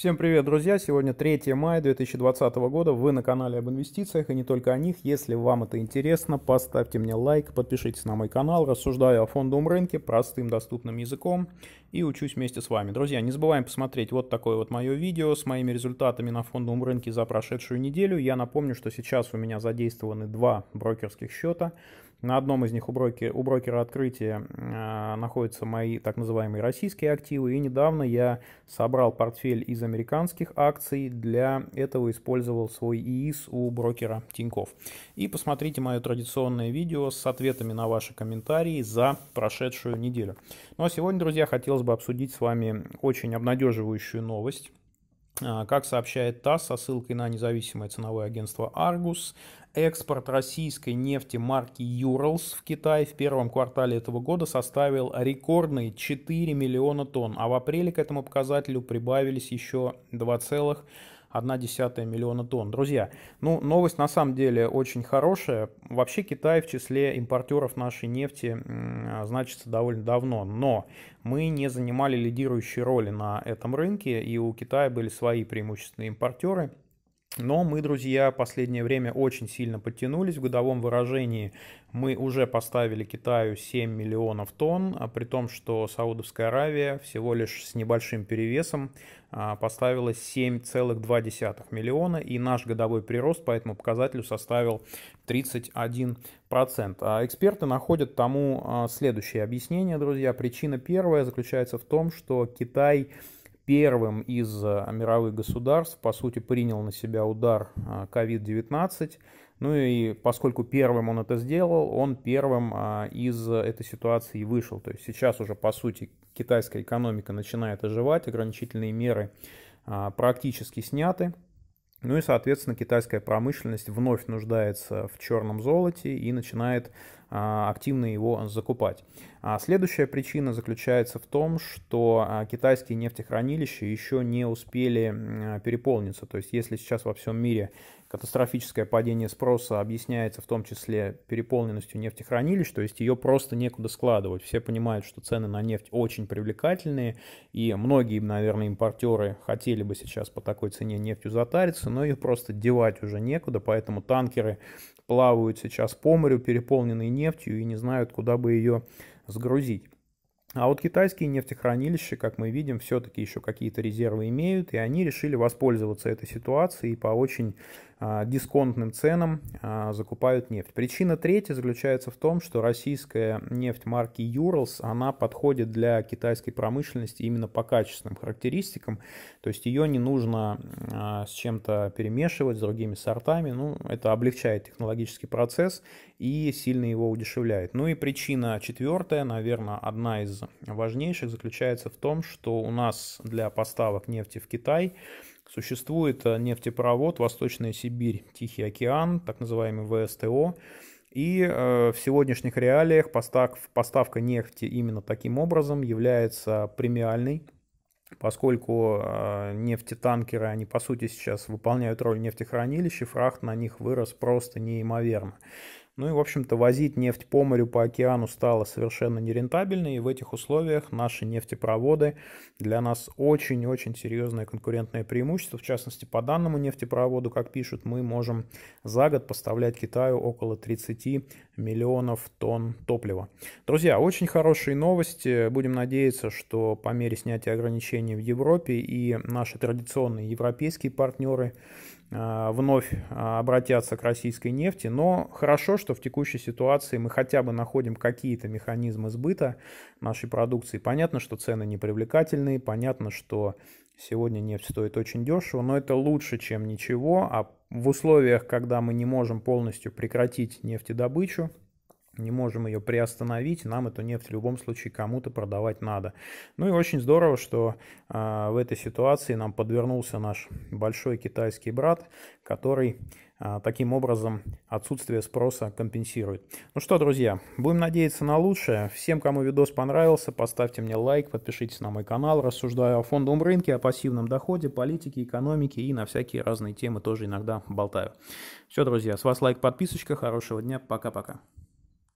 Всем привет, друзья! Сегодня 3 мая 2020 года. Вы на канале об инвестициях и не только о них. Если вам это интересно, поставьте мне лайк, подпишитесь на мой канал. Рассуждаю о фондовом рынке простым доступным языком и учусь вместе с вами. Друзья, не забываем посмотреть вот такое вот мое видео с моими результатами на фондовом рынке за прошедшую неделю. Я напомню, что сейчас у меня задействованы два брокерских счета – на одном из них у, брокера, у брокера открытия э, находятся мои так называемые российские активы. И недавно я собрал портфель из американских акций. Для этого использовал свой ИИС у брокера Тиньков. И посмотрите мое традиционное видео с ответами на ваши комментарии за прошедшую неделю. Ну а сегодня, друзья, хотелось бы обсудить с вами очень обнадеживающую новость а, как сообщает ТАСС со ссылкой на независимое ценовое агентство Argus, экспорт российской нефти марки «Юралс» в Китай в первом квартале этого года составил рекордные 4 миллиона тонн, а в апреле к этому показателю прибавились еще 2,5 1,1 миллиона тонн. Друзья, ну новость на самом деле очень хорошая. Вообще Китай в числе импортеров нашей нефти значится довольно давно, но мы не занимали лидирующей роли на этом рынке, и у Китая были свои преимущественные импортеры – но мы, друзья, последнее время очень сильно подтянулись. В годовом выражении мы уже поставили Китаю 7 миллионов тонн, а при том, что Саудовская Аравия всего лишь с небольшим перевесом а, поставила 7,2 миллиона, и наш годовой прирост по этому показателю составил 31%. А эксперты находят тому следующее объяснение, друзья. Причина первая заключается в том, что Китай первым из а, мировых государств, по сути, принял на себя удар COVID-19. А, ну и поскольку первым он это сделал, он первым а, из этой ситуации вышел. То есть сейчас уже, по сути, китайская экономика начинает оживать, ограничительные меры практически сняты. Ну и, соответственно, китайская промышленность вновь нуждается в черном золоте и начинает а, активно его закупать. А следующая причина заключается в том, что а, китайские нефтехранилища еще не успели переполниться. То есть если сейчас во всем мире катастрофическое падение спроса объясняется в том числе переполненностью нефтехранилищ, то есть ее просто некуда складывать. Все понимают, что цены на нефть очень привлекательные, и многие, наверное, импортеры хотели бы сейчас по такой цене нефтью затариться, но ее просто девать уже некуда, поэтому танкеры плавают сейчас по морю, переполненные нефтью и не знают, куда бы ее сгрузить. А вот китайские нефтехранилища, как мы видим, все-таки еще какие-то резервы имеют, и они решили воспользоваться этой ситуацией и по очень а, дисконтным ценам а, закупают нефть. Причина третья заключается в том, что российская нефть марки Urals, она подходит для китайской промышленности именно по качественным характеристикам, то есть ее не нужно а, с чем-то перемешивать, с другими сортами, ну, это облегчает технологический процесс и сильно его удешевляет. Ну и причина четвертая, наверное, одна из теза. Важнейших заключается в том, что у нас для поставок нефти в Китай существует э, нефтепровод Восточная Сибирь, Тихий океан, так называемый ВСТО. И э, в сегодняшних реалиях поставка нефти именно таким образом является премиальной, поскольку э, нефтетанкеры, они по сути сейчас выполняют роль нефтехранилища, фрахт на них вырос просто неимоверно. Ну и, в общем-то, возить нефть по морю, по океану стало совершенно нерентабельно, и в этих условиях наши нефтепроводы для нас очень-очень серьезное конкурентное преимущество. В частности, по данному нефтепроводу, как пишут, мы можем за год поставлять Китаю около 30 миллионов тонн топлива. Друзья, очень хорошие новости. Будем надеяться, что по мере снятия ограничений в Европе и наши традиционные европейские партнеры а, вновь а, обратятся к российской нефти. Но хорошо, что в текущей ситуации мы хотя бы находим какие-то механизмы сбыта нашей продукции. Понятно, что цены непривлекательные, понятно, что сегодня нефть стоит очень дешево, но это лучше, чем ничего. А в условиях, когда мы не можем полностью прекратить нефтедобычу, не можем ее приостановить, нам эту нефть в любом случае кому-то продавать надо. Ну и очень здорово, что э, в этой ситуации нам подвернулся наш большой китайский брат, который э, таким образом отсутствие спроса компенсирует. Ну что, друзья, будем надеяться на лучшее. Всем, кому видос понравился, поставьте мне лайк, подпишитесь на мой канал. Рассуждаю о фондовом рынке, о пассивном доходе, политике, экономике и на всякие разные темы тоже иногда болтаю. Все, друзья, с вас лайк, подписочка, хорошего дня, пока-пока.